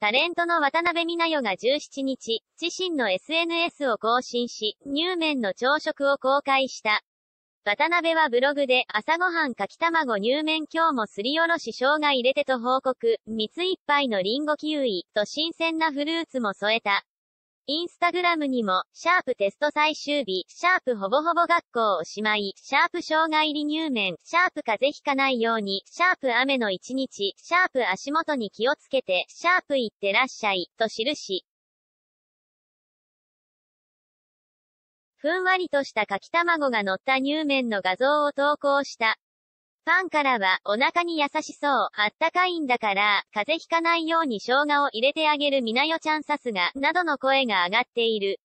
タレントの渡辺美奈代が17日、自身の SNS を更新し、乳麺の朝食を公開した。渡辺はブログで、朝ごはんかき卵乳麺今日もすりおろし生姜入れてと報告、蜜一杯のリンゴキウイ、と新鮮なフルーツも添えた。インスタグラムにも、シャープテスト最終日、シャープほぼほぼ学校おしまい、シャープ障害離乳面、シャープ風邪ひかないように、シャープ雨の一日、シャープ足元に気をつけて、シャープいってらっしゃい、と記し、ふんわりとした柿卵が乗った乳面の画像を投稿した。ファンからは、お腹に優しそう、あったかいんだから、風邪ひかないように生姜を入れてあげるみなよちゃんさすが、などの声が上がっている。